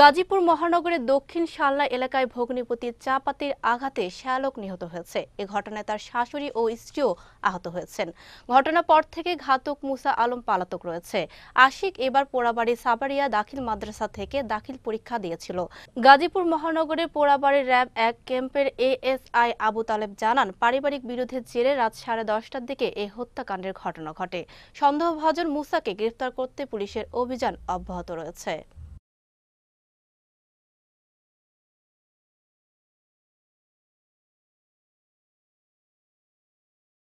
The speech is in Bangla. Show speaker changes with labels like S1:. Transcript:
S1: গাজীপুর মহানগরের দক্ষিণ শাল্লা এলাকায় ভগ্নিপতি চাপাতির আঘাতে শ্যালক নিহত হয়েছে এ ঘটনায় তার শাশুড়ি ও স্ত্রীও আহত হয়েছেন ঘটনার পর থেকে ঘাতক মুসা আলম পালাতক রয়েছে আশিক এবার পোড়াবাড়ি সাবারিয়া দাখিল মাদ্রাসা থেকে দাখিল পরীক্ষা দিয়েছিল গাজীপুর মহানগরের পোড়াবাড়ির র্যাব এক ক্যাম্পের এএসআই আবু তালেব জানান পারিবারিক বিরোধের জেরে রাত সাড়ে দশটার দিকে এই হত্যাকাণ্ডের ঘটনা ঘটে সন্দেহভাজন মুসাকে গ্রেফতার করতে পুলিশের অভিযান অব্যাহত রয়েছে